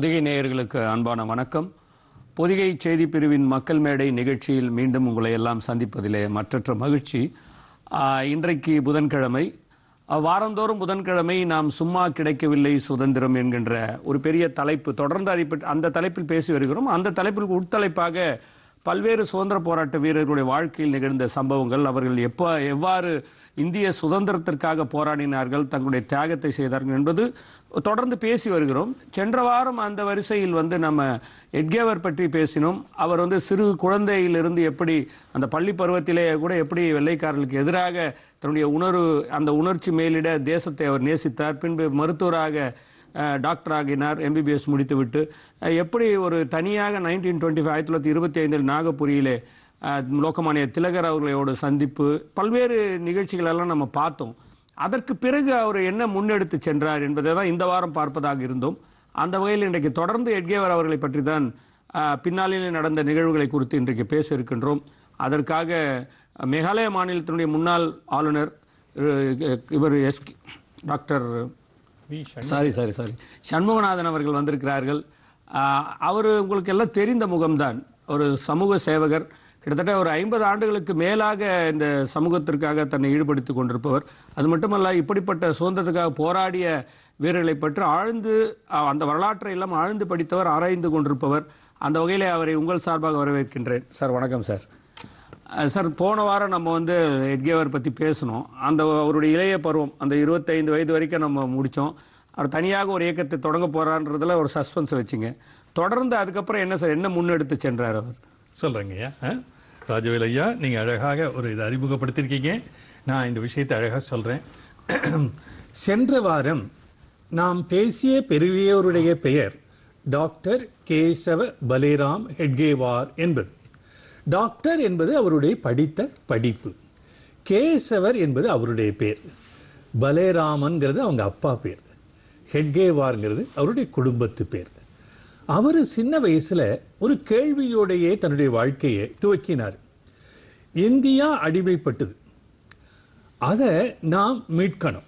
பொதிகை நேயர்களுக்கு அன்பான வணக்கம் பொதிகை செய்தி பிரிவின் மக்கள் மேடை நிகழ்ச்சியில் மீண்டும் உங்களை எல்லாம் சந்திப்பதிலே மற்றற்ற மகிழ்ச்சி இன்றைக்கு புதன்கிழமை வாரந்தோறும் புதன்கிழமை நாம் சும்மா கிடைக்கவில்லை சுதந்திரம் என்கின்ற ஒரு பெரிய தலைப்பு தொடர்ந்து அதை அந்த தலைப்பில் பேசி வருகிறோம் அந்த தலைப்பிற்கு உட்தலைப்பாக பல்வேறு சுதந்திர போராட்ட வீரர்களுடைய வாழ்க்கையில் நிகழ்ந்த சம்பவங்கள் அவர்கள் எப்போ எவ்வாறு இந்திய சுதந்திரத்திற்காக போராடினார்கள் தங்களுடைய தியாகத்தை செய்தார்கள் என்பது தொடர்ந்து பேசி வருகிறோம் சென்ற வாரம் அந்த வரிசையில் வந்து நம்ம எட்கேவர் பற்றி பேசினோம் அவர் வந்து சிறு குழந்தையிலிருந்து எப்படி அந்த பள்ளி பருவத்திலேயே கூட எப்படி வெள்ளைக்காரர்களுக்கு எதிராக தன்னுடைய உணர்வு அந்த உணர்ச்சி மேலிட தேசத்தை அவர் நேசித்தார் பின்பு மருத்துவராக டாக்டர் ஆகினார் எம்பிபிஎஸ் முடித்துவிட்டு எப்படி ஒரு தனியாக நைன்டீன் டுவெண்ட்டி ஃபைவ் ஆயிரத்தி தொள்ளாயிரத்தி இருபத்தி ஐந்தில் நாகபுரியிலே லோகமானிய திலகர் அவர்களோட சந்திப்பு பல்வேறு நிகழ்ச்சிகளெல்லாம் நம்ம பார்த்தோம் அதற்கு பிறகு அவர் என்ன முன்னெடுத்து சென்றார் என்பதை தான் இந்த வாரம் பார்ப்பதாக இருந்தோம் அந்த வகையில் இன்றைக்கு தொடர்ந்து எட்கேவர் அவர்களை பற்றி தான் பின்னாளில் நடந்த நிகழ்வுகளை குறித்து இன்றைக்கு பேச இருக்கின்றோம் அதற்காக மேகாலய மாநிலத்தினுடைய முன்னாள் ஆளுநர் இவர் S doctor sorry sorry sorry Shanmuganathan அவர்கள் வந்திருக்கிறார்கள் அவர் உங்களுக்கு எல்லாம் தெரிந்த முகம்தான் ஒரு சமூக சேவகர் கிட்டத்தட்ட ஒரு ஐம்பது ஆண்டுகளுக்கு மேலாக இந்த சமூகத்திற்காக தன்னை ஈடுபடுத்தி கொண்டிருப்பவர் அது மட்டுமல்ல இப்படிப்பட்ட சுதந்திரத்துக்காக போராடிய வீரர்களை பற்றி ஆழ்ந்து அந்த வரலாற்றை எல்லாம் ஆழ்ந்து படித்தவர் ஆராய்ந்து கொண்டிருப்பவர் அந்த வகையில் அவரை உங்கள் சார்பாக வரவேற்கின்றேன் சார் வணக்கம் சார் சார் போன வாரம் நம்ம வந்து எட்கேவர் பற்றி பேசணும் அந்த அவருடைய இளைய பருவம் அந்த இருபத்தைந்து வயது வரைக்கும் நம்ம முடித்தோம் அவர் தனியாக ஒரு இயக்கத்தை தொடங்க போகிறான்றதில் ஒரு சஸ்பென்ஸ் வச்சுங்க தொடர்ந்து அதுக்கப்புறம் என்ன சார் என்ன முன்னெடுத்து சென்றார் அவர் சொல்கிறேங்க ஐயா ராஜவேல் ஐயா நீங்கள் அழகாக ஒரு இதை அறிமுகப்படுத்தியிருக்கீங்க நான் இந்த விஷயத்தை அழகாக சொல்கிறேன் சென்ற வாரம் நாம் பேசிய பெருவியோருடைய பெயர் டாக்டர் கேசவ பலேராம் ஹெட்கேவார் என்பது டாக்டர் என்பது அவருடைய படித்த படிப்பு கேசவர் என்பது அவருடைய பேர் பலேராமன்கிறது அவங்க அப்பா பேர் ஹெட்கேவார்ங்கிறது அவருடைய குடும்பத்து பேர் அவர் சின்ன வயசில் ஒரு கேள்வியோடையே தன்னுடைய வாழ்க்கையை துவக்கினார் இந்தியா அடிமைப்பட்டது அதை நாம் மீட்கணும்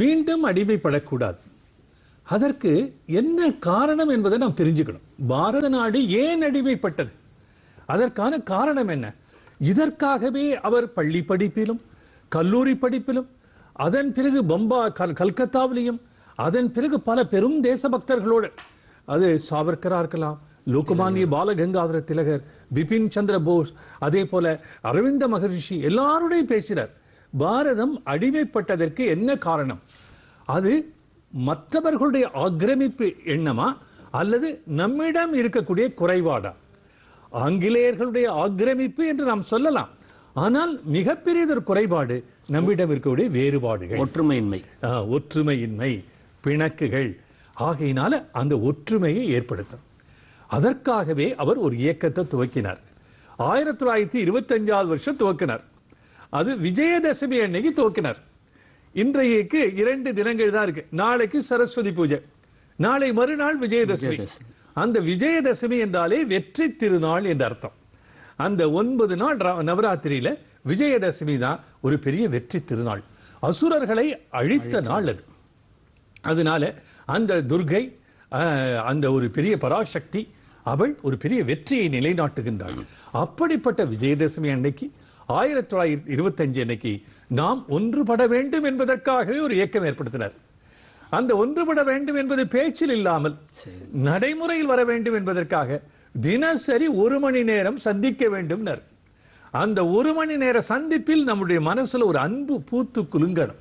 மீண்டும் அடிமைப்படக்கூடாது அதற்கு என்ன காரணம் என்பதை நாம் தெரிஞ்சுக்கணும் பாரத நாடு ஏன் அடிமைப்பட்டது அதற்கான காரணம் என்ன இதற்காகவே அவர் பள்ளி படிப்பிலும் கல்லூரி படிப்பிலும் அதன் பிறகு பம்பா கல் கல்கத்தாவிலையும் அதன் பிறகு பல பெரும் தேசபக்தர்களோடு அது சாவர்கரா இருக்கலாம் லோகமானிய பாலகங்காதர திலகர் பிபின் சந்திர போஸ் அதே போல அரவிந்த மகரிஷி எல்லாருடையும் பேசுகிறார் பாரதம் அடிமைப்பட்டதற்கு என்ன காரணம் அது மற்றவர்களுடைய ஆக்கிரமிப்பு எண்ணமா அல்லது நம்மிடம் இருக்கக்கூடிய குறைபாடா ஆங்கிலேயர்களுடைய ஆக்கிரமிப்பு என்று நாம் சொல்லலாம் ஆனால் மிகப்பெரியதொரு குறைபாடு நம்மிடம் இருக்கக்கூடிய வேறுபாடுகள் ஒற்றுமையின்மை ஒற்றுமையின்மை பிணக்குகள் ஆகையினால அந்த ஒற்றுமையை ஏற்படுத்தும் அதற்காகவே அவர் ஒரு இயக்கத்தை துவக்கினார் ஆயிரத்தி தொள்ளாயிரத்தி இருபத்தஞ்சாவது வருஷம் துவக்கினார் அது விஜயதசமி அன்னைக்கு துவக்கினார் இன்றைக்கு இரண்டு தினங்கள் தான் இருக்கு நாளைக்கு சரஸ்வதி பூஜை நாளை மறுநாள் விஜயதசமி அந்த விஜயதசமி என்றாலே வெற்றி திருநாள் என்று அர்த்தம் அந்த ஒன்பது நாள் நவராத்திரியில விஜயதசமி தான் ஒரு பெரிய வெற்றி திருநாள் அசுரர்களை அழித்த நாள் அது அதனால அந்த துர்கை அந்த ஒரு பெரிய பராசக்தி அவள் ஒரு பெரிய வெற்றியை நிலைநாட்டுகின்றாள் அப்படிப்பட்ட விஜயதசமி அன்னைக்கு ஆயிரத்தி தொள்ளாயிரத்தி இருபத்தஞ்சு அன்னைக்கு நாம் ஒன்றுபட வேண்டும் என்பதற்காகவே ஒரு இயக்கம் ஏற்படுத்தினார் அந்த ஒன்றுபட வேண்டும் என்பது பேச்சில் இல்லாமல் நடைமுறையில் வர வேண்டும் என்பதற்காக தினசரி ஒரு மணி நேரம் சந்திக்க வேண்டும் அந்த ஒரு மணி நேர சந்திப்பில் நம்முடைய மனசுல ஒரு அன்பு பூத்து குலுங்கணும்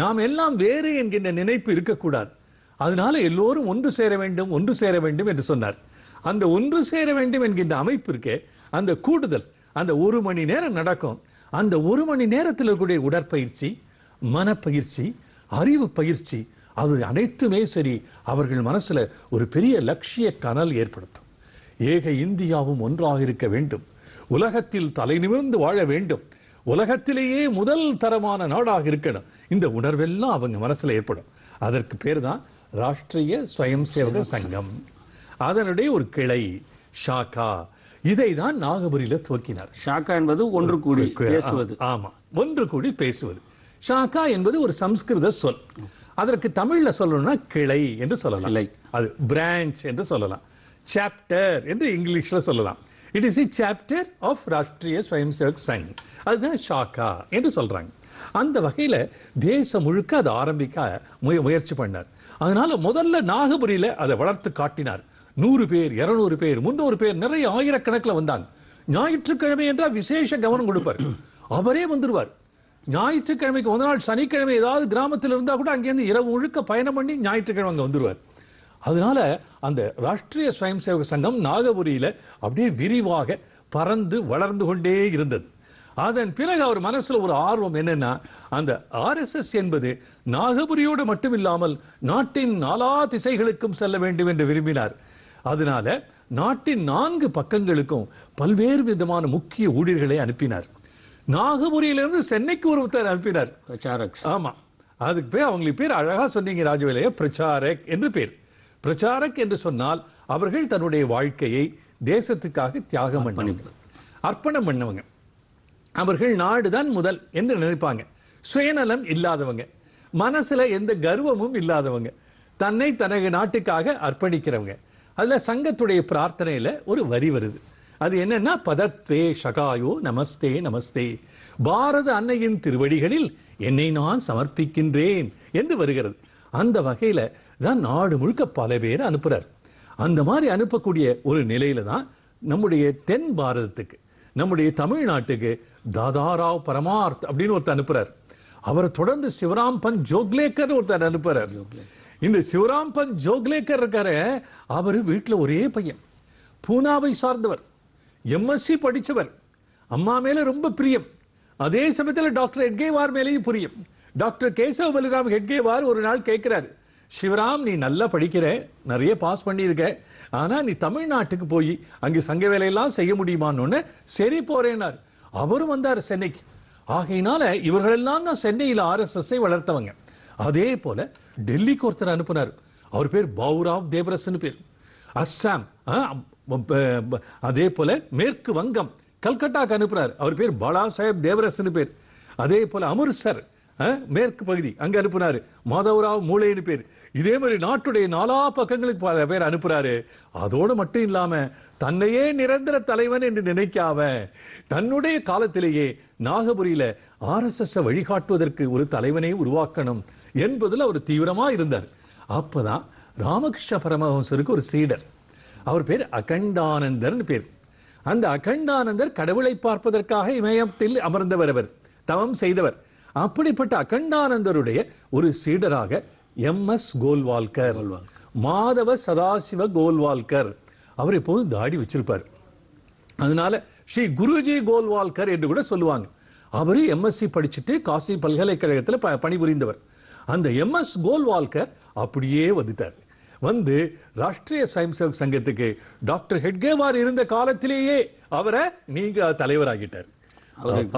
நாம் எல்லாம் வேறு என்கின்ற நினைப்பு இருக்கக்கூடாது அதனால எல்லோரும் ஒன்று சேர வேண்டும் ஒன்று சேர வேண்டும் என்று சொன்னார் அந்த ஒன்று சேர வேண்டும் என்கின்ற அமைப்பு அந்த கூடுதல் அந்த ஒரு மணி நேரம் நடக்கும் அந்த ஒரு மணி நேரத்தில் இருக்கக்கூடிய உடற்பயிற்சி மனப்பயிற்சி அறிவு பயிற்சி அது அனைத்துமே சரி அவர்கள் மனசில் ஒரு பெரிய லட்சிய கனல் ஏற்படுத்தும் ஏக இந்தியாவும் ஒன்றாக இருக்க வேண்டும் உலகத்தில் தலை நிமிர்ந்து வாழ வேண்டும் உலகத்திலேயே முதல் தரமான நாடாக இருக்கணும் இந்த உணர்வெல்லாம் அவங்க மனசில் ஏற்படும் அதற்கு பேர் தான் ராஷ்டிரிய ஸ்வயம் சேவக சங்கம் அதனுடைய ஒரு கிளை ஷாக்கா இதை தான் நாகபுரியில் துவக்கினார் ஷாக்கா என்பது ஒன்று கூடி பேசுவது ஆமாம் ஒன்று கூடி பேசுவது ஷாக்கா என்பது ஒரு சம்ஸ்கிருத சொல் அதற்கு தமிழ்ல சொல்லணும்னா கிளை என்று சொல்லலாம் இல்லை அது பிரான்ச் என்று சொல்லலாம் சாப்டர் என்று இங்கிலீஷ்ல சொல்லலாம் it is a chapter of Rashtriya Swayam Sevak Sangh அதுதான் ஷாக்கா என்று சொல்றாங்க அந்த வகையில் தேசம் முழுக்க அதை ஆரம்பிக்க முய முயற்சி பண்ணார் அதனால முதல்ல நாகபுரியில் அதை வளர்த்து காட்டினார் நூறு பேர் இரநூறு பேர் முந்நூறு பேர் நிறைய ஆயிரக்கணக்கில் வந்தாங்க ஞாயிற்றுக்கிழமை என்றால் விசேஷ கவனம் கொடுப்பார் அவரே வந்துடுவார் ஞாயிற்றுக்கிழமைக்கு ஒரு நாள் சனிக்கிழமை ஏதாவது கிராமத்தில் இருந்தால் கூட அங்கேருந்து இரவு முழுக்க பயணம் பண்ணி ஞாயிற்றுக்கிழமை அங்கே வந்துடுவார் அதனால அந்த ராஷ்ட்ரிய சுவயம் சேவக சங்கம் நாகபுரியில் அப்படியே விரிவாக பறந்து வளர்ந்து கொண்டே இருந்தது அதன் பிறகு அவர் மனசில் ஒரு ஆர்வம் என்னென்னா அந்த ஆர்எஸ்எஸ் என்பது நாகபுரியோடு மட்டுமில்லாமல் நாட்டின் நாலா திசைகளுக்கும் செல்ல வேண்டும் என்று விரும்பினார் அதனால நாட்டின் நான்கு பக்கங்களுக்கும் பல்வேறு விதமான முக்கிய ஊழியர்களை அனுப்பினார் நாகபுரியிலிருந்து சென்னைக்கு ஒருத்தர் அனுப்பினார் பிரச்சாரக் ஆமாம் அதுக்கு பேர் அவங்களுக்கு பேர் அழகாக சொன்னீங்க ராஜவேலைய பிரச்சாரக் என்று பேர் பிரச்சாரக் என்று சொன்னால் அவர்கள் தன்னுடைய வாழ்க்கையை தேசத்துக்காக தியாகம் பண்ணவங்க அர்ப்பணம் பண்ணவங்க அவர்கள் நாடுதான் முதல் என்று நினைப்பாங்க சுயநலம் இல்லாதவங்க மனசில் எந்த கர்வமும் இல்லாதவங்க தன்னை தனது நாட்டுக்காக அர்ப்பணிக்கிறவங்க அதில் சங்கத்துடைய பிரார்த்தனையில் ஒரு வரி வருது அது என்னன்னா பதத்வே ஷகாயோ நமஸ்தே நமஸ்தே பாரத அன்னையின் திருவடிகளில் என்னை நான் சமர்ப்பிக்கின்றேன் என்று வருகிறது அந்த வகையில் தான் நாடு முழுக்க பல பேர் அனுப்புகிறார் அந்த மாதிரி அனுப்பக்கூடிய ஒரு நிலையில தான் நம்முடைய தென் பாரதத்துக்கு நம்முடைய தமிழ்நாட்டுக்கு தாதாராவ் பரமார்த் அப்படின்னு ஒருத்தர் அனுப்புறார் அவரை தொடர்ந்து சிவராம் பந்த் ஜோக்லேக்கர் ஒருத்தர் அனுப்புறார் இந்த சிவராம் பந்த் ஜோக்லேக்கர் இருக்காரு அவர் வீட்டில் ஒரே பையன் பூனாவை சார்ந்தவர் எம்எஸ்சி படித்தவர் அம்மா மேலே ரொம்ப பிரியம் அதே சமயத்தில் டாக்டர் வார் மேலேயும் புரியும் டாக்டர் கேசவ பலிராம் ஹெட்கேவார் ஒரு நாள் கேட்குறாரு சிவராம் நீ நல்லா படிக்கிற நிறைய பாஸ் பண்ணியிருக்க ஆனால் நீ தமிழ்நாட்டுக்கு போய் அங்கே சங்க வேலையெல்லாம் செய்ய முடியுமான்னு சரி போறேனார் அவரும் வந்தார் சென்னைக்கு ஆகையினால இவர்களெல்லாம் தான் சென்னையில் ஆர்எஸ்எஸ்ஐ வளர்த்தவங்க அதே போல டெல்லிக்கு ஒருத்தர் அனுப்புனார் அவர் பேர் பௌராவ் தேவரசன் பேர் அஸ்ஸாம் அதே போல மேற்கு வங்கம் கல்கட்டாக்கு அனுப்புறார் அவர் பேர் பாலா சாஹேப் தேவரசன் பேர் அதே போல அமிர்தசர் மேற்கு பகுதி அங்கே அனுப்புனாரு மாதவராவ் மூளைன்னு பேர் இதே மாதிரி நாட்டுடைய நாலா பக்கங்களுக்கு பல பேர் அனுப்புறாரு அதோடு மட்டும் இல்லாமல் தன்னையே நிரந்தர தலைவன் என்று நினைக்காம தன்னுடைய காலத்திலேயே நாகபுரியில் ஆர்எஸ்எஸ் வழிகாட்டுவதற்கு ஒரு தலைவனை உருவாக்கணும் என்பதில் அவர் தீவிரமாக இருந்தார் அப்போதான் ராமகிருஷ்ண பரமஹம்சருக்கு ஒரு சீடர் அவர் பேர் அகண்டானந்தர்னு பேர் அந்த அகண்டானந்தர் கடவுளை பார்ப்பதற்காக இமயத்தில் அமர்ந்தவர் அவர் தவம் செய்தவர் அப்படிப்பட்ட அகண்டானந்தருடைய ஒரு சீடராக எம் எஸ் கோல்வால்கர் மாதவ சதாசிவ கோல்வால்கர் அவர் எப்போதும் தாடி வச்சிருப்பார் அதனால ஸ்ரீ குருஜி கோல்வால்கர் என்று கூட சொல்லுவாங்க அவர் எம்எஸ்சி படிச்சுட்டு காசி பல்கலைக்கழகத்தில் பணிபுரிந்தவர் அந்த எம்எஸ் கோல்வால்கர் அப்படியே வந்துட்டார் வந்து ராஷ்டிரிய ஸ்வயம் சேவக் சங்கத்துக்கு டாக்டர் ஹெட்கேவார் இருந்த காலத்திலேயே அவரை நீங்க தலைவராகிட்டார்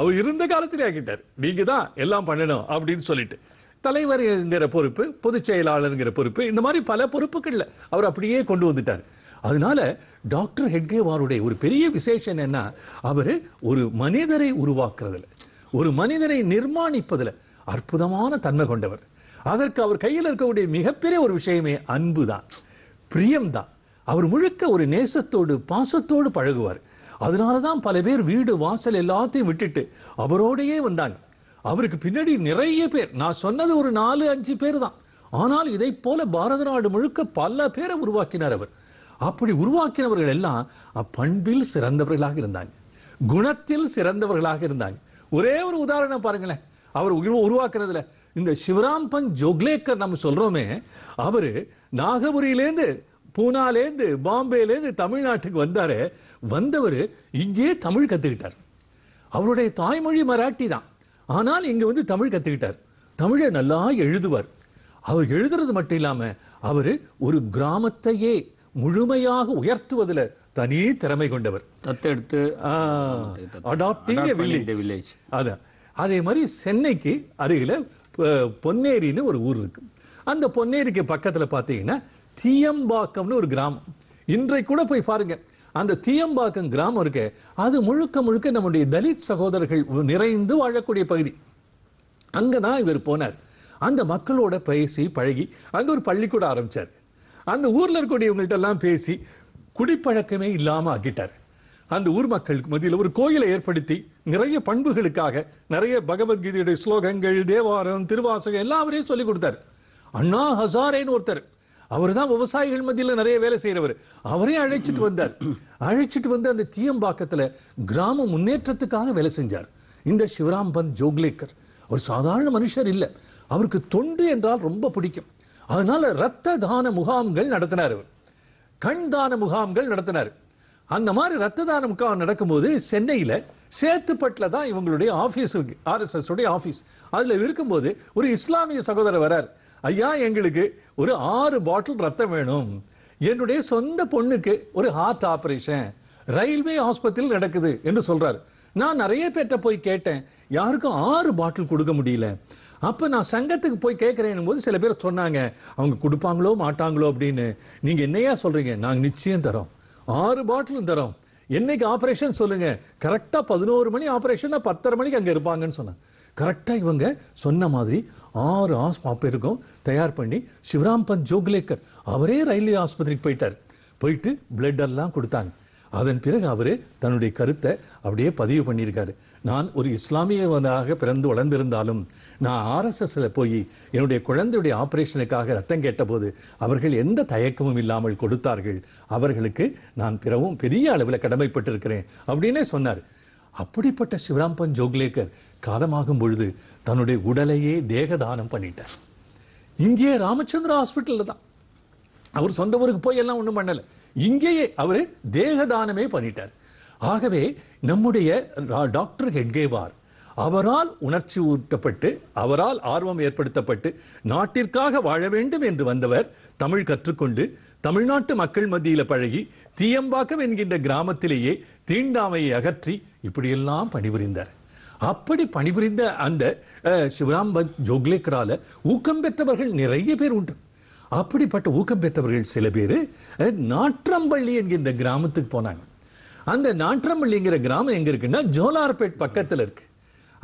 அவர் இருந்த காலத்திலே ஆகிட்டார் நீங்க தான் எல்லாம் பண்ணணும் அப்படின்னு சொல்லிட்டு தலைவர்ங்கிற பொறுப்பு பொதுச் செயலாளருங்கிற பொறுப்பு இந்த மாதிரி பல பொறுப்புகள்ல அவர் அப்படியே கொண்டு வந்துட்டார் அதனால டாக்டர் ஹெட்கேவாருடைய ஒரு பெரிய விசேஷம் என்னன்னா அவர் ஒரு மனிதரை உருவாக்குறதுல ஒரு மனிதரை நிர்மாணிப்பதில் அற்புதமான தன்மை கொண்டவர் அதற்கு அவர் கையில் இருக்கக்கூடிய மிகப்பெரிய ஒரு விஷயமே அன்பு தான் பிரியம்தான் அவர் முழுக்க ஒரு நேசத்தோடு பாசத்தோடு பழகுவார் அதனால தான் பல பேர் வீடு வாசல் எல்லாத்தையும் விட்டுட்டு அவரோடையே வந்தாங்க அவருக்கு பின்னாடி நிறைய பேர் நான் சொன்னது ஒரு நாலு அஞ்சு பேர் தான் ஆனால் இதை போல பாரத நாடு முழுக்க பல பேரை உருவாக்கினார் அவர் அப்படி உருவாக்கினவர்கள் எல்லாம் அப்பண்பில் சிறந்தவர்களாக இருந்தாங்க குணத்தில் சிறந்தவர்களாக இருந்தாங்க ஒரே ஒரு உதாரணம் பாருங்களேன் அவர் உருவாக்குறதுல இந்த சிவராம் பங் ஜோக்லேக்கர் நம்ம சொல்றோமே அவரு நாகபுரியிலேருந்து பூனாலேருந்து பாம்பேலேருந்து தமிழ்நாட்டுக்கு வந்தாரு வந்தவர் இங்கே தமிழ் கத்துக்கிட்டார் அவருடைய தாய்மொழி மராட்டி தான் ஆனால் இங்க வந்து தமிழ் கத்துக்கிட்டார் தமிழை நல்லா எழுதுவார் அவர் எழுதுறது மட்டும் இல்லாமல் அவர் ஒரு கிராமத்தையே முழுமையாக உயர்த்துவதில் தனி திறமை கொண்டவர் தத்தெடுத்து அடாப்டிங் வில்லேஜ் அதான் அதே மாதிரி சென்னைக்கு அருகில் பொன்னேரின்னு ஒரு ஊர் இருக்குது அந்த பொன்னேரிக்கு பக்கத்தில் பார்த்தீங்கன்னா தீயம்பாக்கம்னு ஒரு கிராமம் இன்றைக்கு கூட போய் பாருங்கள் அந்த தீயம்பாக்கம் கிராமம் இருக்கு அது முழுக்க முழுக்க நம்முடைய தலித் சகோதரர்கள் நிறைந்து வாழக்கூடிய பகுதி அங்கே தான் இவர் போனார் அந்த மக்களோட பேசி பழகி அங்கே ஒரு பள்ளிக்கூடம் ஆரம்பித்தார் அந்த ஊரில் இருக்கக்கூடியவங்கள்ட்டெல்லாம் எல்லாம் பேசி குடிப்பழக்கமே இல்லாமல் ஆக்கிட்டார் அந்த ஊர் மக்களுக்கு மத்தியில் ஒரு கோயிலை ஏற்படுத்தி நிறைய பண்புகளுக்காக நிறைய பகவத்கீதையுடைய ஸ்லோகங்கள் தேவாரம் திருவாசகம் எல்லாம் அவரே சொல்லிக் கொடுத்தார் அண்ணா ஹசாரேன்னு ஒருத்தர் அவர் தான் விவசாயிகள் மத்தியில் நிறைய வேலை செய்கிறவர் அவரே அழைச்சிட்டு வந்தார் அழைச்சிட்டு வந்து அந்த தீயம்பாக்கத்தில் கிராம முன்னேற்றத்துக்காக வேலை செஞ்சார் இந்த சிவராம் பந்த் ஜோக்லேக்கர் ஒரு சாதாரண மனுஷர் இல்லை அவருக்கு தொண்டு என்றால் ரொம்ப பிடிக்கும் அதனால ரத்த தான முகாம்கள் நடத்தினார் அவர் கண் தான முகாம்கள் நடத்தினார் அந்த மாதிரி ரத்த தான முகாம் நடக்கும்போது சென்னையில் சேத்துப்பட்டில் தான் இவங்களுடைய ஆஃபீஸ் இருக்கு ஆர்எஸ்எஸ் உடைய ஆஃபீஸ் அதில் இருக்கும்போது ஒரு இஸ்லாமிய சகோதரர் வரார் ஐயா எங்களுக்கு ஒரு ஆறு பாட்டில் ரத்தம் வேணும் என்னுடைய சொந்த பொண்ணுக்கு ஒரு ஹார்ட் ஆப்ரேஷன் ரயில்வே ஆஸ்பத்திரியில் நடக்குது என்று சொல்கிறார் நான் நிறைய பேர்கிட்ட போய் கேட்டேன் யாருக்கும் ஆறு பாட்டில் கொடுக்க முடியல அப்போ நான் சங்கத்துக்கு போய் கேட்குறேன் போது சில பேர் சொன்னாங்க அவங்க கொடுப்பாங்களோ மாட்டாங்களோ அப்படின்னு நீங்கள் என்னையா சொல்கிறீங்க நாங்கள் நிச்சயம் தரோம் ஆறு பாட்டிலும் தரோம் என்னைக்கு ஆப்ரேஷன் சொல்லுங்க கரெக்டாக பதினோரு மணி ஆப்ரேஷன் பத்தரை மணிக்கு அங்கே இருப்பாங்கன்னு சொன்னாங்க கரெக்டாக இவங்க சொன்ன மாதிரி ஆறு ஆஸ் தயார் பண்ணி சிவராம் பந்த் ஜோக்லேக்கர் அவரே ரயில்வே ஆஸ்பத்திரிக்கு போயிட்டார் போயிட்டு பிளட் எல்லாம் கொடுத்தாங்க அதன் பிறகு அவர் தன்னுடைய கருத்தை அப்படியே பதிவு பண்ணியிருக்காரு நான் ஒரு இஸ்லாமியவனாக பிறந்து வளர்ந்திருந்தாலும் நான் ஆர்எஸ்எஸ்ல போய் என்னுடைய குழந்தையுடைய ஆபரேஷனுக்காக ரத்தம் கேட்டபோது அவர்கள் எந்த தயக்கமும் இல்லாமல் கொடுத்தார்கள் அவர்களுக்கு நான் பிறவும் பெரிய அளவில் கடமைப்பட்டிருக்கிறேன் அப்படின்னே சொன்னார் அப்படிப்பட்ட சிவராம்பன் ஜோக்லேக்கர் காலமாகும் பொழுது தன்னுடைய உடலையே தேக தானம் பண்ணிட்டார் இங்கே ராமச்சந்திர ஹாஸ்பிட்டலில் தான் அவர் சொந்த ஊருக்கு போய் எல்லாம் ஒன்றும் பண்ணலை இங்கேயே அவர் தேகதானமே பண்ணிட்டார் ஆகவே நம்முடைய டாக்டர் ஹெட்கேவார் அவரால் உணர்ச்சி ஊட்டப்பட்டு அவரால் ஆர்வம் ஏற்படுத்தப்பட்டு நாட்டிற்காக வாழ வேண்டும் என்று வந்தவர் தமிழ் கற்றுக்கொண்டு தமிழ்நாட்டு மக்கள் மத்தியில் பழகி தீயம்பாக்கம் என்கின்ற கிராமத்திலேயே தீண்டாமையை அகற்றி இப்படியெல்லாம் பணிபுரிந்தார் அப்படி பணிபுரிந்த அந்த சிவராம் ஜோக்லேக்கரால ஊக்கம் பெற்றவர்கள் நிறைய பேர் உண்டு அப்படிப்பட்ட ஊக்கம் பெற்றவர்கள் சில பேர் நாற்றம்பள்ளி என்கின்ற கிராமத்துக்கு போனாங்க அந்த நாற்றம்பள்ளிங்கிற கிராமம் எங்கே இருக்குன்னா ஜோலார்பேட் பக்கத்தில் இருக்குது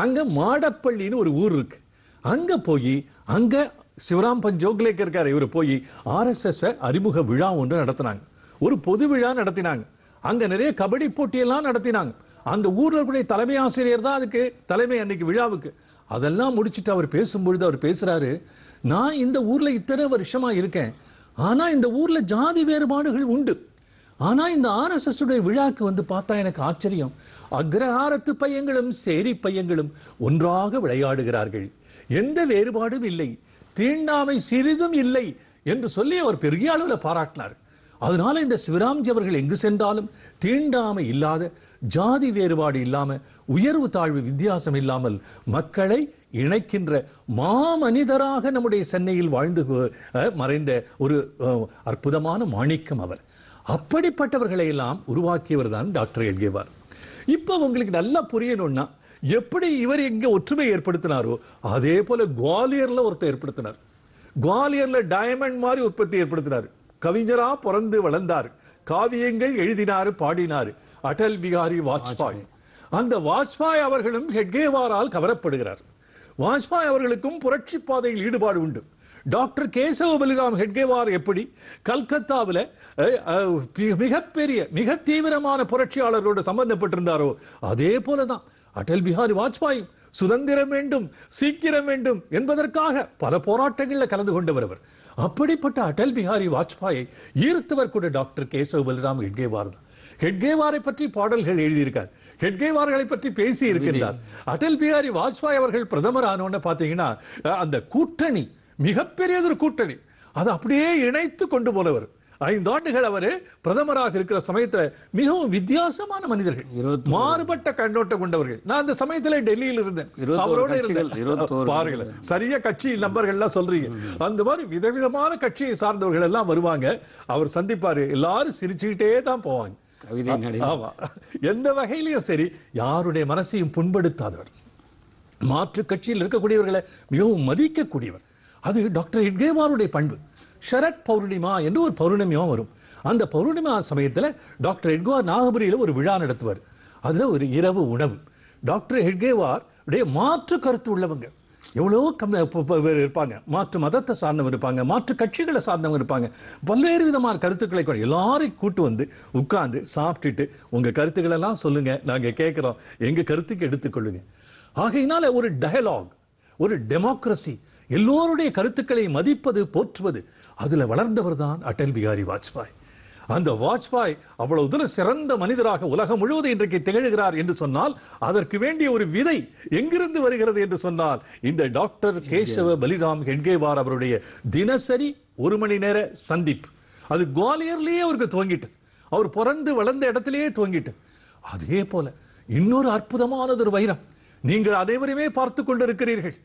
அங்கே மாடப்பள்ளின்னு ஒரு ஊர் இருக்குது அங்கே போய் அங்கே சிவராம் பஞ்சோக்லேக்கு இருக்கார் இவர் போய் ஆர்எஸ்எஸ் அறிமுக விழா ஒன்று நடத்தினாங்க ஒரு பொது விழா நடத்தினாங்க அங்கே நிறைய கபடி போட்டியெல்லாம் நடத்தினாங்க அந்த ஊரில் இருக்கக்கூடிய தலைமை ஆசிரியர் தான் அதுக்கு தலைமை அன்னைக்கு விழாவுக்கு அதெல்லாம் முடிச்சுட்டு அவர் பேசும்பொழுது அவர் பேசுகிறாரு நான் இந்த ஊரில் இத்தனை வருஷமாக இருக்கேன் ஆனால் இந்த ஊரில் ஜாதி வேறுபாடுகள் உண்டு ஆனால் இந்த ஆர்எஸ்எஸ்டைய விழாக்கு வந்து பார்த்தா எனக்கு ஆச்சரியம் அக்ரஹாரத்து பையங்களும் சேரி பையங்களும் ஒன்றாக விளையாடுகிறார்கள் எந்த வேறுபாடும் இல்லை தீண்டாமை சிறிதும் இல்லை என்று சொல்லி அவர் பெரிய அளவில் பாராட்டினார் அதனால இந்த சிவராம்ஜி அவர்கள் எங்கு சென்றாலும் தீண்டாமை இல்லாத ஜாதி வேறுபாடு இல்லாமல் உயர்வு தாழ்வு வித்தியாசம் இல்லாமல் மக்களை இணைக்கின்ற மாமனிதராக நம்முடைய சென்னையில் வாழ்ந்து மறைந்த ஒரு அற்புதமான மாணிக்கம் அவர் அப்படிப்பட்டவர்களை எல்லாம் உருவாக்கியவர் தான் டாக்டர் எல்கேவார் இப்போ உங்களுக்கு நல்லா புரியணும்னா எப்படி இவர் எங்கே ஒற்றுமை ஏற்படுத்தினாரோ அதே போல குவாலியரில் ஒருத்தர் ஏற்படுத்தினார் குவாலியரில் டயமண்ட் மாதிரி உற்பத்தி ஏற்படுத்தினார் கவிஞரா பிறந்து வளர்ந்தார் காவியங்கள் எழுதினார் பாடினார் அடல் பிகாரி வாஜ்பாய் அந்த வாஜ்பாய் அவர்களும் ஹெட்கேவாரால் கவரப்படுகிறார் வாஜ்பாய் அவர்களுக்கும் புரட்சி பாதையில் ஈடுபாடு உண்டு டாக்டர் கேசவ பலிராம் ஹெட்கேவார் எப்படி கல்கத்தாவில் மிகப்பெரிய மிக தீவிரமான புரட்சியாளர்களோடு சம்பந்தப்பட்டிருந்தாரோ அதே போல தான் அடல் பிஹாரி வாஜ்பாய் சுதந்திரம் வேண்டும் சீக்கிரம் வேண்டும் என்பதற்காக பல போராட்டங்களில் கலந்து கொண்டவர் அவர் அப்படிப்பட்ட அடல் பிஹாரி வாஜ்பாயை ஈர்த்தவர் கூட டாக்டர் கேசவ பலராம் ஹெட்கேவார் தான் ஹெட்கேவாரை பற்றி பாடல்கள் எழுதியிருக்கார் ஹெட்கேவார்களை பற்றி பேசி இருக்கிறார் அடல் பிஹாரி வாஜ்பாய் அவர்கள் பிரதமர் ஆனோன்னு பார்த்தீங்கன்னா அந்த கூட்டணி மிகப்பெரியதொரு கூட்டணி அதை அப்படியே இணைத்து கொண்டு போனவர் ஐந்து ஆண்டுகள் அவர் பிரதமராக இருக்கிற சமயத்தில் மிகவும் வித்தியாசமான மனிதர்கள் மாறுபட்ட கண்ணோட்டம் கொண்டவர்கள் நான் அந்த சமயத்தில் டெல்லியில் இருந்தேன் அவரோட இருந்தேன் பாருங்கள் சரிய கட்சி நம்பர்கள்லாம் சொல்றீங்க அந்த மாதிரி விதவிதமான கட்சியை சார்ந்தவர்கள் எல்லாம் வருவாங்க அவர் சந்திப்பாரு எல்லாரும் சிரிச்சுக்கிட்டே தான் போவாங்க எந்த வகையிலையும் சரி யாருடைய மனசையும் புண்படுத்தாதவர் மாற்று கட்சியில் இருக்கக்கூடியவர்களை மிகவும் மதிக்கக்கூடியவர் அது டாக்டர் இட்கேமாருடைய பண்பு ஷரத் பௌர்ணிமா என்று ஒரு பௌர்ணமியும் வரும் அந்த பௌர்ணிமா சமயத்தில் டாக்டர் எட்குவார் நாகபுரியில் ஒரு விழா நடத்துவார் அதில் ஒரு இரவு உணவு டாக்டர் ஹெட்கேவார் உடைய மாற்று கருத்து உள்ளவங்க எவ்வளோ கம் பேர் இருப்பாங்க மாற்று மதத்தை சார்ந்தவங்க இருப்பாங்க மாற்று கட்சிகளை சார்ந்தவங்க இருப்பாங்க பல்வேறு விதமான கருத்துக்களை கொண்டு எல்லாரையும் கூட்டு வந்து உட்காந்து சாப்பிட்டுட்டு உங்கள் கருத்துக்களெல்லாம் சொல்லுங்கள் நாங்கள் கேட்குறோம் எங்கள் கருத்துக்கு எடுத்துக்கொள்ளுங்க ஆகையினால ஒரு டயலாக் ஒரு டெமோக்ரஸி எல்லோருடைய கருத்துக்களை மதிப்பது போற்றுவது அதில் வளர்ந்தவர் தான் அடல் பிகாரி வாஜ்பாய் அந்த வாஜ்பாய் அவ்வளவு தூரம் சிறந்த மனிதராக உலகம் முழுவதும் இன்றைக்கு திகழ்கிறார் என்று சொன்னால் அதற்கு வேண்டிய ஒரு விதை எங்கிருந்து வருகிறது என்று சொன்னால் இந்த டாக்டர் கேசவ பலிராம் ஹெட்கேவார் அவருடைய தினசரி ஒரு மணி நேர சந்திப்பு அது குவாலியர்லேயே அவருக்கு துவங்கிட்டது அவர் பிறந்து வளர்ந்த இடத்திலேயே துவங்கிட்டு அதே போல இன்னொரு அற்புதமானது ஒரு வைரம் நீங்கள் அனைவருமே பார்த்து கொண்டிருக்கிறீர்கள்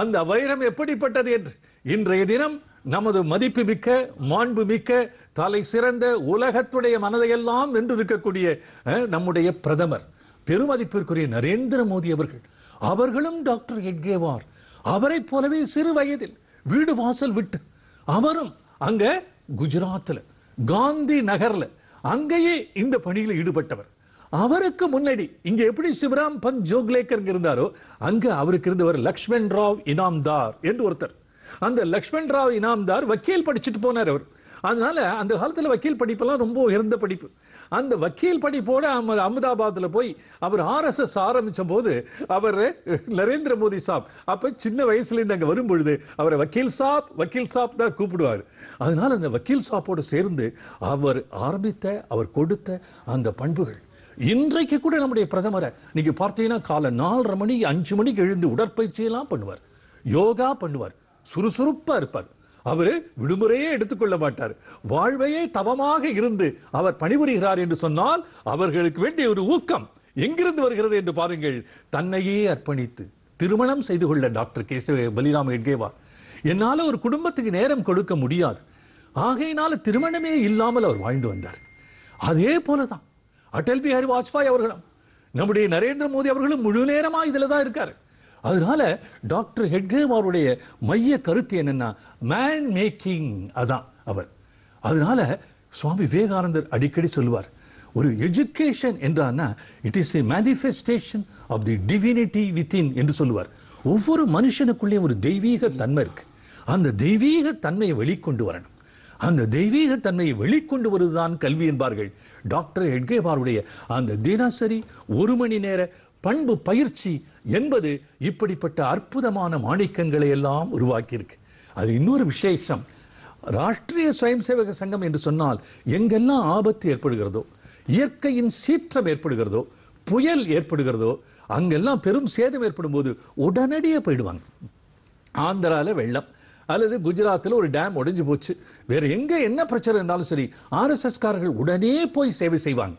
அந்த வைரம் எப்படிப்பட்டது என்று இன்றைய தினம் நமது மதிப்பு மிக்க மாண்பு மிக்க தலை சிறந்த உலகத்துடைய மனதையெல்லாம் வென்று இருக்கக்கூடிய நம்முடைய பிரதமர் பெருமதிப்பிற்குரிய நரேந்திர மோடி அவர்கள் அவர்களும் டாக்டர் எட்கேவார் அவரை போலவே சிறு வயதில் வீடு வாசல் விட்டு அவரும் அங்க குஜராத்தில் காந்தி நகர்ல அங்கேயே இந்த பணியில் ஈடுபட்டவர் அவருக்கு முன்னாடி இங்க எப்படி சிவராம் பந்த் ஜோக்லேக்கர் இருந்தாரோ அங்க அவருக்கு இருந்தவர் லக்ஷ்மண் ராவ் இனாம்தார் என்று ஒருத்தர் அந்த லக்ஷ்மண் ராவ் இனாம்தார் வக்கீல் படிச்சுட்டு போனார் அவர் அதனால அந்த காலத்தில் வக்கீல் படிப்பெல்லாம் ரொம்ப உயர்ந்த படிப்பு அந்த வக்கீல் படிப்போட அமதாபாத்தில் போய் அவர் ஆர்எஸ்எஸ் ஆரம்பித்த போது அவர் நரேந்திர மோடி சாப் அப்போ சின்ன வயசுலேருந்து அங்கே வரும்பொழுது அவரை வக்கீல் சாப் வக்கீல் சாப் தான் கூப்பிடுவார் அதனால் அந்த வக்கீல் சாப்போடு சேர்ந்து அவர் ஆரம்பித்த அவர் கொடுத்த அந்த பண்புகள் இன்றைக்கு கூட நம்முடைய பிரதமரை நீங்க பார்த்தீங்கன்னா காலை நாலரை மணி அஞ்சு மணிக்கு எழுந்து உடற்பயிற்சியெல்லாம் பண்ணுவார் யோகா பண்ணுவார் சுறுசுறுப்பாக இருப்பார் அவர் விடுமுறையே எடுத்துக்கொள்ள மாட்டார் வாழ்வையே தவமாக இருந்து அவர் பணிபுரிகிறார் என்று சொன்னால் அவர்களுக்கு வேண்டிய ஒரு ஊக்கம் எங்கிருந்து வருகிறது என்று பாருங்கள் தன்னையே அர்ப்பணித்து திருமணம் செய்து கொள்ள டாக்டர் கேசவ பலிராம என்கேவார் என்னால் ஒரு குடும்பத்துக்கு நேரம் கொடுக்க முடியாது ஆகையினால திருமணமே இல்லாமல் அவர் வாழ்ந்து வந்தார் அதே போலதான் அடல் பிஹாரி வாஜ்பாய் அவர்களும் நம்முடைய நரேந்திர மோடி அவர்களும் முழு நேரமாக இதில் தான் இருக்கார் அதனால டாக்டர் ஹெட்கேம் அவருடைய மைய கருத்து என்னென்னா மேன் மேக்கிங் அதான் அவர் அதனால சுவாமி விவேகானந்தர் அடிக்கடி சொல்லுவார் ஒரு எஜுகேஷன் என்றான்னா it is a manifestation of the divinity within என்று சொல்லுவார் ஒவ்வொரு மனுஷனுக்குள்ளே ஒரு தெய்வீக தன்மை இருக்கு அந்த தெய்வீக தன்மையை வெளிக்கொண்டு வரணும் அந்த தெய்வீக தன்மையை வெளிக்கொண்டு வருவதுதான் கல்வி என்பார்கள் டாக்டர் ஹெட்கேபாருடைய அந்த தினசரி ஒரு மணி நேர பண்பு பயிற்சி என்பது இப்படிப்பட்ட அற்புதமான மாணிக்கங்களை எல்லாம் உருவாக்கியிருக்கு அது இன்னொரு விசேஷம் ராஷ்டிரிய சுயம் சேவக சங்கம் என்று சொன்னால் எங்கெல்லாம் ஆபத்து ஏற்படுகிறதோ இயற்கையின் சீற்றம் ஏற்படுகிறதோ புயல் ஏற்படுகிறதோ அங்கெல்லாம் பெரும் சேதம் ஏற்படும் போது உடனடியாக போயிடுவாங்க ஆந்திராவில் வெள்ளம் அல்லது குஜராத்தில் ஒரு டேம் உடைஞ்சு போச்சு வேற எங்கே என்ன பிரச்சனை இருந்தாலும் சரி ஆர்எஸ்எஸ்காரர்கள் உடனே போய் சேவை செய்வாங்க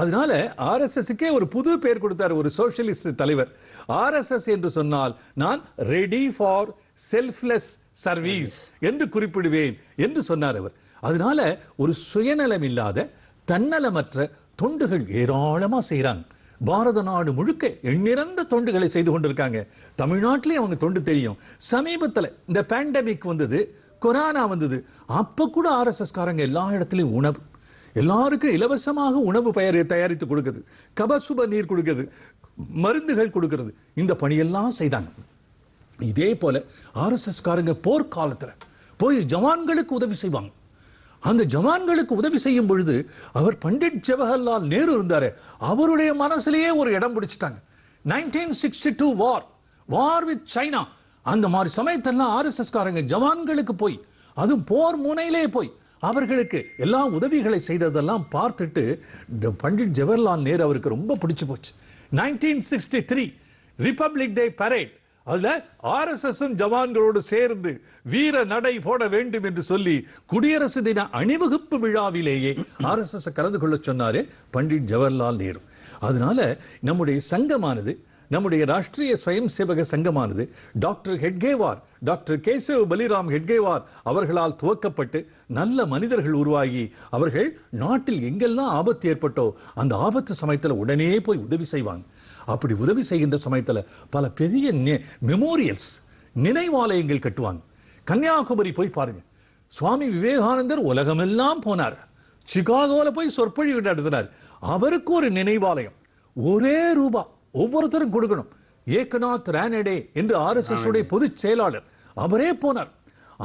அதனால ஆர்எஸ்எஸ்க்கே ஒரு புது பேர் கொடுத்தார் ஒரு சோஷியலிஸ்ட் தலைவர் ஆர்எஸ்எஸ் என்று சொன்னால் நான் ரெடி ஃபார் செல்ஃப்லெஸ் சர்வீஸ் என்று குறிப்பிடுவேன் என்று சொன்னார் அவர் அதனால ஒரு சுயநலம் இல்லாத தன்னலமற்ற தொண்டுகள் ஏராளமாக செய்கிறாங்க பாரத நாடு முழுக்க எண்ணிறந்த தொண்டுகளை செய்து கொண்டிருக்காங்க தமிழ்நாட்டிலே அவங்க தொண்டு தெரியும் சமீபத்தில் இந்த பேண்டமிக் வந்தது கொரோனா வந்தது அப்போ கூட ஆர்எஸ்எஸ்காரங்க எல்லா இடத்துலையும் உணவு எல்லாருக்கும் இலவசமாக உணவு பெயர் தயாரித்து கொடுக்குது கபசுப நீர் கொடுக்குது மருந்துகள் கொடுக்கறது இந்த பணியெல்லாம் செய்தாங்க இதே போல ஆர்எஸ்எஸ்காரங்க போர்க்காலத்தில் போய் ஜவான்களுக்கு உதவி செய்வாங்க அந்த ஜவான்களுக்கு உதவி செய்யும் பொழுது அவர் பண்டிட் ஜவஹர்லால் நேரு இருந்தார் அவருடைய மனசுலேயே ஒரு இடம் பிடிச்சிட்டாங்க nineteen sixty two war war with China அந்த மாதிரி சமயத்தெல்லாம் ஆர்எஸ்எஸ்காரங்க ஜவான்களுக்கு போய் அதுவும் போர் முனையிலே போய் அவர்களுக்கு எல்லா உதவிகளை செய்ததெல்லாம் பார்த்துட்டு பண்டிட் ஜவஹர்லால் நேரு அவருக்கு ரொம்ப பிடிச்சி போச்சு nineteen sixty three republic day parade அதில் ஆர்எஸ்எஸ் ஜவான்களோடு சேர்ந்து வீர நடை போட வேண்டும் என்று சொல்லி குடியரசு தின அணிவகுப்பு விழாவிலேயே ஆர்எஸ்எஸ் கலந்து கொள்ள சொன்னாரு பண்டிட் ஜவஹர்லால் நேரு அதனால நம்முடைய சங்கமானது நம்முடைய ராஷ்டிரிய ஸ்வயம் சேவக சங்கமானது டாக்டர் ஹெட்கேவார் டாக்டர் கேசவ் பலிராம் ஹெட்கேவார் அவர்களால் துவக்கப்பட்டு நல்ல மனிதர்கள் உருவாகி அவர்கள் நாட்டில் எங்கெல்லாம் ஆபத்து ஏற்பட்டோ அந்த ஆபத்து சமயத்தில் உடனே போய் உதவி செய்வாங்க அப்படி உதவி செய்கின்ற சமயத்தில் பல பெரிய மெமோரியல்ஸ் நினைவாலயங்கள் கட்டுவாங்க கன்னியாகுமரி போய் பாருங்க சுவாமி விவேகானந்தர் உலகமெல்லாம் போனார் சிகாகோவில் போய் சொற்பொழிவு நடத்தினார் அவருக்கு ஒரு நினைவாலயம் ஒரே ரூபா ஒவ்வொருத்தரும் கொடுக்கணும் ஏகநாத் ரானடே என்று எஸ் உடைய பொதுச் செயலாளர் அவரே போனார்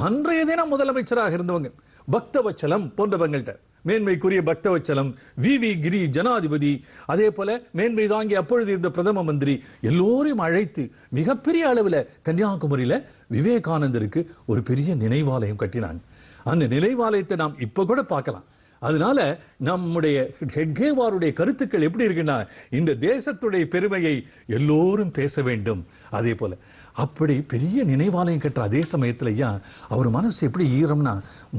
அன்றைய தினம் முதலமைச்சராக இருந்தவங்க பக்தவச்சலம் போன்றவங்கள்ட்ட மேன்மைக்குரிய பக்தவச்சலம் வி வி கிரி ஜனாதிபதி அதே போல மேன்மை தாங்கி அப்பொழுது இருந்த பிரதம மந்திரி எல்லோரையும் அழைத்து மிகப்பெரிய அளவில் கன்னியாகுமரியில் விவேகானந்தருக்கு ஒரு பெரிய நினைவாலயம் கட்டினாங்க அந்த நினைவாலயத்தை நாம் இப்போ கூட பார்க்கலாம் அதனால நம்முடைய ஹெட்கேவாருடைய கருத்துக்கள் எப்படி இருக்குன்னா இந்த தேசத்துடைய பெருமையை எல்லோரும் பேச வேண்டும் அதே போல் அப்படி பெரிய நினைவாலயம் கட்டுற அதே சமயத்தில் ஐயா அவர் மனசு எப்படி ஈரம்னா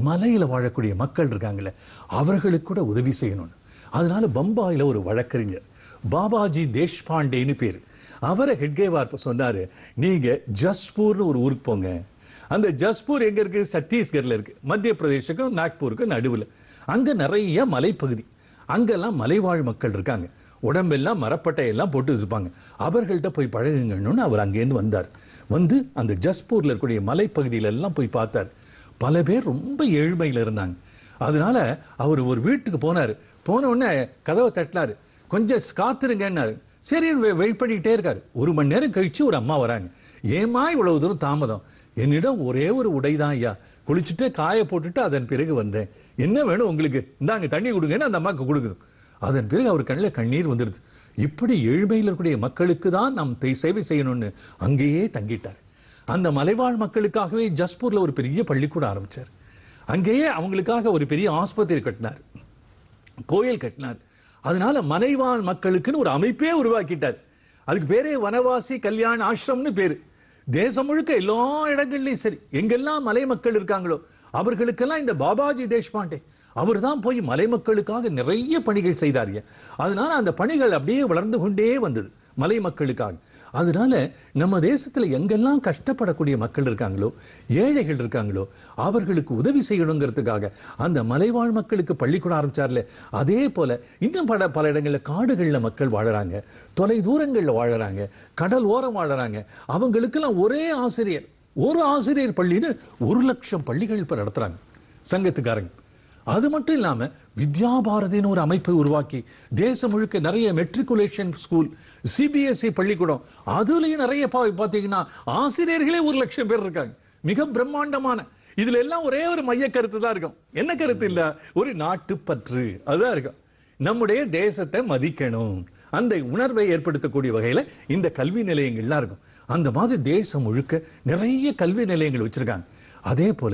மலையில் வாழக்கூடிய மக்கள் இருக்காங்களே அவர்களுக்கு கூட உதவி செய்யணும்னு அதனால பம்பாயில் ஒரு வழக்கறிஞர் பாபாஜி தேஷ்பாண்டேன்னு பேர் அவரை ஹெட்கேவார் சொன்னார் நீங்கள் ஜஸ்பூர்னு ஒரு ஊருக்கு போங்க அந்த ஜஸ்பூர் எங்கே இருக்குது சத்தீஸ்கரில் இருக்குது மத்திய பிரதேசக்கும் நாக்பூருக்கும் நடுவில் அங்கே நிறைய மலைப்பகுதி அங்கெல்லாம் மலைவாழ் மக்கள் இருக்காங்க உடம்பெல்லாம் மரப்பட்டையெல்லாம் போட்டு இருப்பாங்க அவர்கள்ட்ட போய் பழகுங்கன்னு அவர் அங்கேருந்து வந்தார் வந்து அந்த ஜஸ்பூரில் இருக்கக்கூடிய எல்லாம் போய் பார்த்தார் பல பேர் ரொம்ப ஏழ்மையில் இருந்தாங்க அதனால அவர் ஒரு வீட்டுக்கு போனார் போன உடனே கதவை தட்டினார் கொஞ்சம் காத்துருங்கன்னாரு சரி வெயிட் பண்ணிக்கிட்டே இருக்கார் ஒரு மணி நேரம் கழித்து ஒரு அம்மா வராங்க ஏமா இவ்வளவு தூரம் தாமதம் என்னிடம் ஒரே ஒரு உடை தான் ஐயா குளிச்சுட்டு காய போட்டுட்டு அதன் பிறகு வந்தேன் என்ன வேணும் உங்களுக்கு இந்தாங்க தண்ணி கொடுங்கன்னு அந்த அம்மாவுக்கு கொடுக்குது அதன் பிறகு அவர் கண்ணில் கண்ணீர் வந்துடுது இப்படி ஏழ்மையில் இருக்கக்கூடிய மக்களுக்கு தான் நாம் சேவை செய்யணும்னு அங்கேயே தங்கிட்டார் அந்த மலைவாழ் மக்களுக்காகவே ஜஸ்பூரில் ஒரு பெரிய பள்ளிக்கூடம் ஆரம்பித்தார் அங்கேயே அவங்களுக்காக ஒரு பெரிய ஆஸ்பத்திரி கட்டினார் கோயில் கட்டினார் அதனால மலைவாழ் மக்களுக்குன்னு ஒரு அமைப்பே உருவாக்கிட்டார் அதுக்கு பேரே வனவாசி கல்யாண ஆசிரம்னு பேர் தேசம் முழுக்க எல்லா இடங்கள்லையும் சரி எங்கெல்லாம் மலை மக்கள் இருக்காங்களோ அவர்களுக்கெல்லாம் இந்த பாபாஜி தேஷ்பாண்டே அவர் தான் போய் மலை மக்களுக்காக நிறைய பணிகள் செய்தாருங்க அதனால அந்த பணிகள் அப்படியே வளர்ந்து கொண்டே வந்தது மலை மக்களுக்காக அதனால நம்ம தேசத்தில் எங்கெல்லாம் கஷ்டப்படக்கூடிய மக்கள் இருக்காங்களோ ஏழைகள் இருக்காங்களோ அவர்களுக்கு உதவி செய்யணுங்கிறதுக்காக அந்த மலைவாழ் மக்களுக்கு பள்ளிக்கூடம் ஆரம்பிச்சார்ல அதே போல இன்னும் பல பல இடங்களில் காடுகளில் மக்கள் வாழறாங்க தொலை தூரங்களில் வாழறாங்க கடல் ஓரம் வாழறாங்க அவங்களுக்கெல்லாம் ஒரே ஆசிரியர் ஒரு ஆசிரியர் பள்ளின்னு ஒரு லட்சம் பள்ளிகள் இப்போ நடத்துகிறாங்க சங்கத்துக்காரங்க அது மட்டும் இல்லாமல் வித்யாபாரதின்னு ஒரு அமைப்பை உருவாக்கி தேசம் முழுக்க நிறைய மெட்ரிகுலேஷன் ஸ்கூல் சிபிஎஸ்இ பள்ளிக்கூடம் அதுலேயும் நிறைய பா பார்த்தீங்கன்னா ஆசிரியர்களே ஒரு லட்சம் பேர் இருக்காங்க மிக பிரம்மாண்டமான இதுல எல்லாம் ஒரே ஒரு மைய கருத்து தான் இருக்கும் என்ன கருத்து இல்லை ஒரு நாட்டுப்பற்று அதுதான் இருக்கும் நம்முடைய தேசத்தை மதிக்கணும் அந்த உணர்வை ஏற்படுத்தக்கூடிய வகையில் இந்த கல்வி நிலையங்கள்லாம் இருக்கும் அந்த மாதிரி தேசம் முழுக்க நிறைய கல்வி நிலையங்கள் வச்சுருக்காங்க அதே போல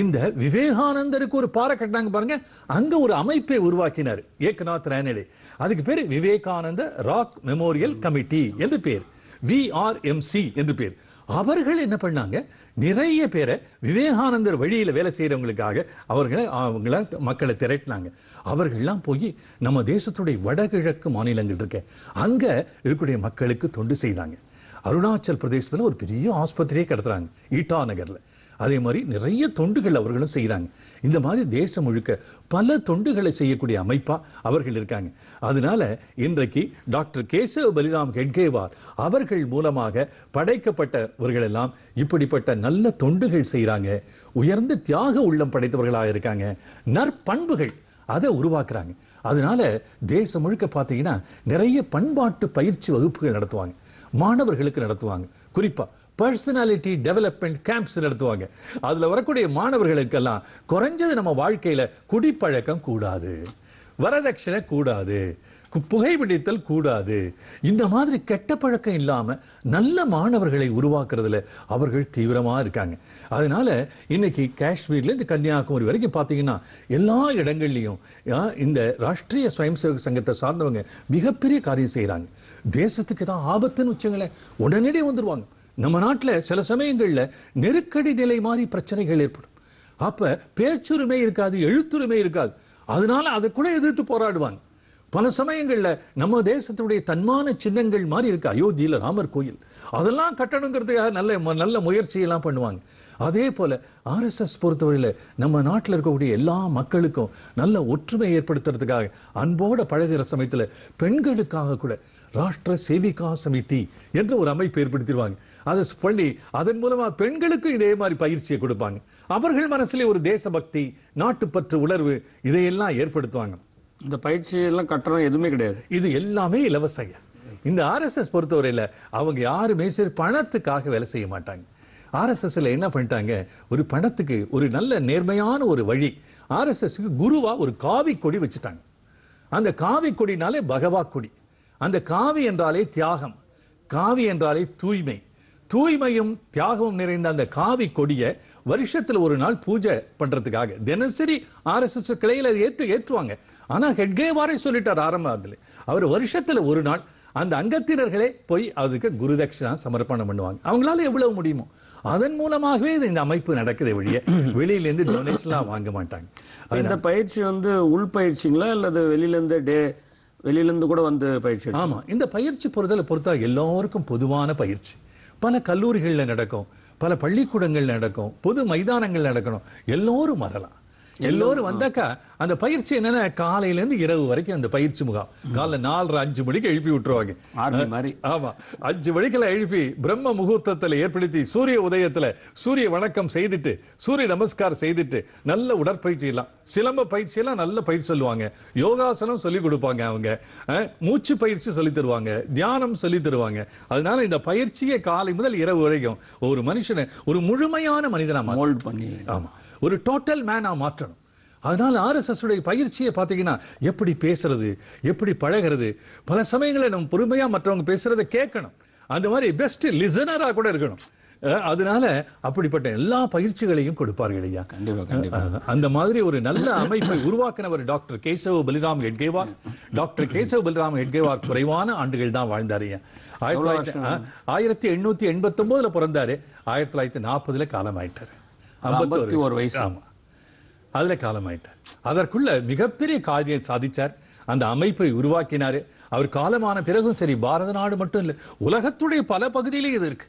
இந்த விவேகானந்தருக்கு ஒரு பாறை கட்டினாங்க பாருங்க அங்க ஒரு அமைப்பை உருவாக்கினார் ஏக்நாத் ரேனடி அதுக்கு பேர் விவேகானந்த ராக் மெமோரியல் கமிட்டி என்று பேர் விஆர்எம்சி என்று பேர் அவர்கள் என்ன பண்ணாங்க நிறைய பேரை விவேகானந்தர் வழியில் வேலை செய்கிறவங்களுக்காக அவர்களை அவங்கள மக்களை திரட்டினாங்க அவர்கள்லாம் போய் நம்ம தேசத்துடைய வடகிழக்கு மாநிலங்கள் இருக்க அங்கே இருக்கக்கூடிய மக்களுக்கு தொண்டு செய்தாங்க அருணாச்சல் பிரதேசத்தில் ஒரு பெரிய ஆஸ்பத்திரியே கிடத்துறாங்க ஈட்டா நகரில் அதே மாதிரி நிறைய தொண்டுகள் அவர்களும் செய்கிறாங்க இந்த மாதிரி தேசம் முழுக்க பல தொண்டுகளை செய்யக்கூடிய அமைப்பாக அவர்கள் இருக்காங்க அதனால இன்றைக்கு டாக்டர் கேசவ் பலிராம் ஹெட்கேவார் அவர்கள் மூலமாக படைக்கப்பட்டவர்களெல்லாம் இப்படிப்பட்ட நல்ல தொண்டுகள் செய்கிறாங்க உயர்ந்த தியாக உள்ளம் படைத்தவர்களாக இருக்காங்க நற்பண்புகள் அதை உருவாக்குறாங்க அதனால தேசம் முழுக்க பார்த்தீங்கன்னா நிறைய பண்பாட்டு பயிற்சி வகுப்புகள் நடத்துவாங்க மாணவர்களுக்கு நடத்துவாங்க குறிப்பாக பர்சனாலிட்டி டெவலப்மெண்ட் கேம்ப்ஸ் நடத்துவாங்க அதில் வரக்கூடிய மாணவர்களுக்கெல்லாம் குறைஞ்சது நம்ம வாழ்க்கையில் குடிப்பழக்கம் கூடாது வரதட்சணை கூடாது புகைப்பிடித்தல் கூடாது இந்த மாதிரி கெட்ட பழக்கம் இல்லாமல் நல்ல மாணவர்களை உருவாக்குறதுல அவர்கள் தீவிரமாக இருக்காங்க அதனால இன்னைக்கு காஷ்மீர்லேருந்து கன்னியாகுமரி வரைக்கும் பார்த்தீங்கன்னா எல்லா இடங்கள்லையும் இந்த ராஷ்ட்ரிய சுயம் சேவக சங்கத்தை சார்ந்தவங்க மிகப்பெரிய காரியம் செய்கிறாங்க தேசத்துக்கு தான் ஆபத்துன்னு வச்சுங்களேன் உடனடியே வந்துடுவாங்க நம்ம நாட்டில் சில சமயங்களில் நெருக்கடி நிலை மாதிரி பிரச்சனைகள் ஏற்படும் அப்போ பேச்சுரிமை இருக்காது எழுத்துரிமை இருக்காது அதனால அதை கூட எதிர்த்து போராடுவாங்க பல சமயங்களில் நம்ம தேசத்துடைய தன்மான சின்னங்கள் மாதிரி இருக்குது அயோத்தியில் ராமர் கோயில் அதெல்லாம் கட்டணுங்கிறதுக்காக நல்ல நல்ல முயற்சியெல்லாம் பண்ணுவாங்க அதே போல் ஆர்எஸ்எஸ் பொறுத்தவரையில் நம்ம நாட்டில் இருக்கக்கூடிய எல்லா மக்களுக்கும் நல்ல ஒற்றுமை ஏற்படுத்துறதுக்காக அன்போடு பழகிற சமயத்தில் பெண்களுக்காக கூட ராஷ்டிர சேவிகா சமிதி என்ற ஒரு அமைப்பு ஏற்படுத்திடுவாங்க அதை பண்ணி அதன் மூலமாக பெண்களுக்கும் இதே மாதிரி பயிற்சியை கொடுப்பாங்க அவர்கள் மனசுல ஒரு தேசபக்தி நாட்டுப்பற்று உணர்வு இதையெல்லாம் ஏற்படுத்துவாங்க இந்த பயிற்சியெல்லாம் எல்லாம் கட்டணம் எதுவுமே கிடையாது இது எல்லாமே இலவச இந்த ஆர்எஸ்எஸ் பொறுத்தவரையில் அவங்க யாருமே சரி பணத்துக்காக வேலை செய்ய மாட்டாங்க ஆர்எஸ்எஸ்ல என்ன பண்ணிட்டாங்க ஒரு பணத்துக்கு ஒரு நல்ல நேர்மையான ஒரு வழி ஆர்எஸ்எஸ்க்கு குருவாக ஒரு காவி கொடி வச்சுட்டாங்க அந்த காவி கொடினாலே பகவா கொடி அந்த காவி என்றாலே தியாகம் காவி என்றாலே தூய்மை தூய்மையும் தியாகமும் நிறைந்த அந்த காவி கொடியை வருஷத்தில் ஒரு நாள் பூஜை பண்றதுக்காக தினசரி ஆர்எஸ்எஸ் கிளையில் ஏற்று ஏற்றுவாங்க ஆனால் ஹெட்கேவாரே சொல்லிட்டார் ஆரம்பத்தில் அவர் வருஷத்தில் ஒரு நாள் அந்த அங்கத்தினர்களே போய் அதுக்கு குருதட்சிணா சமர்ப்பணம் பண்ணுவாங்க அவங்களால எவ்வளவு முடியுமோ அதன் மூலமாகவே இந்த அமைப்பு நடக்குது வழிய வெளியிலேருந்து டொனேஷன்லாம் வாங்க மாட்டாங்க இந்த பயிற்சி வந்து உள்பயிற்சிங்களா அல்லது வெளியிலேருந்து டே வெளியிலேருந்து கூட வந்து பயிற்சி ஆமாம் இந்த பயிற்சி பொறுத்தல பொறுத்தா எல்லோருக்கும் பொதுவான பயிற்சி பல கல்லூரிகளில் நடக்கும் பல பள்ளிக்கூடங்கள் நடக்கும் பொது மைதானங்கள் நடக்கணும் எல்லோரும் வரலாம் எல்லோரும் வந்தாக்கா அந்த பயிற்சி என்னன்னா காலையில இருந்து இரவு வரைக்கும் அந்த பயிற்சி முகாம் காலைல நாலரை அஞ்சு மணிக்கு எழுப்பி விட்டுருவாங்க ஆமா அஞ்சு மணிக்குல எழுப்பி பிரம்ம முகூர்த்தத்தில் ஏற்படுத்தி சூரிய உதயத்துல சூரிய வணக்கம் செய்துட்டு சூரிய நமஸ்காரம் செய்துட்டு நல்ல உடற்பயிற்சி எல்லாம் சிலம்ப பயிற்சி எல்லாம் நல்ல பயிற்சி சொல்லுவாங்க யோகாசனம் சொல்லி கொடுப்பாங்க அவங்க மூச்சு பயிற்சி சொல்லி தருவாங்க தியானம் சொல்லி தருவாங்க அதனால இந்த பயிற்சியை காலை முதல் இரவு வரைக்கும் ஒரு மனுஷனை ஒரு முழுமையான மனிதனா பண்ணி ஆமா ஒரு டோட்டல் மேனாக மாற்றணும் அதனால் ஆர்எஸ்எஸ்னுடைய பயிற்சியை பார்த்தீங்கன்னா எப்படி பேசுறது எப்படி பழகிறது பல சமயங்களில் நம்ம பொறுமையாக மற்றவங்க பேசுகிறத கேட்கணும் அந்த மாதிரி பெஸ்ட்டு லிசனராக கூட இருக்கணும் அதனால அப்படிப்பட்ட எல்லா பயிற்சிகளையும் கொடுப்பார்கள் ஐயா அந்த மாதிரி ஒரு நல்ல அமைப்பை உருவாக்கினவர் டாக்டர் கேசவ பலிராம் ஹெட்கேவார் டாக்டர் கேசவ பலிராம் ஹெட்கேவார் குறைவான ஆண்டுகள் தான் வாழ்ந்தார் ஐயா ஆயிரத்தி தொள்ளாயிரத்தி ஆயிரத்தி எண்ணூத்தி எண்பத்தி ஒன்பதுல பிறந்தாரு ஆயிரத்தி தொள்ளாயிரத்தி நாற்பதுல காலமாயிட்டாரு ஐம்பத்தி ஒரு வயசு ஆமாம் அதில் காலமாயிட்டார் அதற்குள்ள மிகப்பெரிய காரியம் சாதித்தார் அந்த அமைப்பை உருவாக்கினார் அவர் காலமான பிறகும் சரி பாரத நாடு மட்டும் இல்லை உலகத்துடைய பல பகுதியிலே இது இருக்கு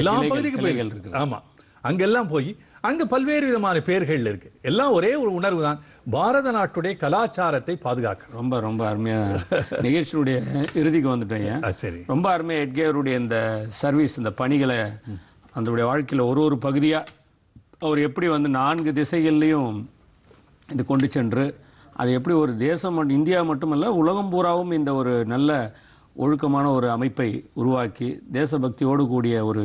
எல்லா பகுதிக்கும் பிள்ளைகள் இருக்கு ஆமாம் அங்கெல்லாம் போய் அங்கே பல்வேறு விதமான பேர்கள் இருக்கு எல்லாம் ஒரே ஒரு உணர்வு தான் பாரத நாட்டுடைய கலாச்சாரத்தை பாதுகாக்க ரொம்ப ரொம்ப அருமையாக நிகழ்ச்சியுடைய இறுதிக்கு வந்துட்டேன் சரி ரொம்ப அருமையாக எட்கேருடைய இந்த சர்வீஸ் இந்த பணிகளை அந்த வாழ்க்கையில் ஒரு ஒரு பகுதியாக அவர் எப்படி வந்து நான்கு திசைகள்லையும் இது கொண்டு சென்று அது எப்படி ஒரு தேசம் இந்தியா மட்டுமல்ல உலகம் பூராவும் இந்த ஒரு நல்ல ஒழுக்கமான ஒரு அமைப்பை உருவாக்கி தேசபக்தியோடு கூடிய ஒரு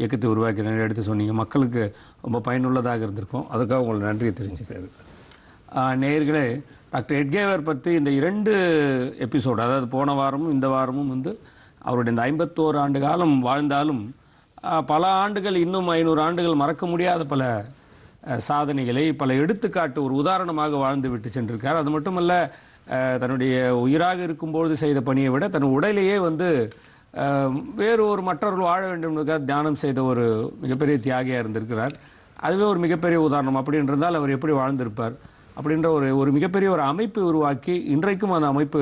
இயக்கத்தை உருவாக்கி நிறைய எடுத்து சொன்னீங்க மக்களுக்கு ரொம்ப பயனுள்ளதாக இருந்திருக்கும் அதுக்காக உங்களுக்கு நன்றியை தெரிஞ்சுக்கிறேன் நேயர்களே டாக்டர் எட்கேவர் பற்றி இந்த இரண்டு எபிசோடு அதாவது போன வாரமும் இந்த வாரமும் வந்து அவருடைய இந்த ஐம்பத்தோரு ஆண்டு காலம் வாழ்ந்தாலும் பல ஆண்டுகள் இன்னும் ஐநூறு ஆண்டுகள் மறக்க முடியாத பல சாதனைகளை பல எடுத்துக்காட்டு ஒரு உதாரணமாக வாழ்ந்து விட்டு சென்றிருக்கார் அது மட்டுமல்ல தன்னுடைய உயிராக இருக்கும்போது செய்த பணியை விட தன் உடலையே வந்து வேறு ஒரு மற்றவர்கள் வாழ வேண்டும் தியானம் செய்த ஒரு மிகப்பெரிய தியாகியாக இருந்திருக்கிறார் அதுவே ஒரு மிகப்பெரிய உதாரணம் அப்படின்றதால் அவர் எப்படி வாழ்ந்திருப்பார் அப்படின்ற ஒரு ஒரு மிகப்பெரிய ஒரு அமைப்பை உருவாக்கி இன்றைக்கும் அந்த அமைப்பு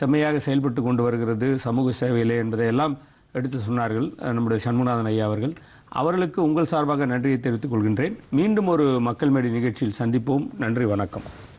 செம்மையாக செயல்பட்டு கொண்டு வருகிறது சமூக சேவையிலே எல்லாம் எடுத்து சொன்னார்கள் நம்முடைய சண்முகநாதன் ஐயா அவர்கள் அவர்களுக்கு உங்கள் சார்பாக நன்றியை தெரிவித்துக் கொள்கின்றேன் மீண்டும் ஒரு மக்கள் மேடை நிகழ்ச்சியில் சந்திப்போம் நன்றி வணக்கம்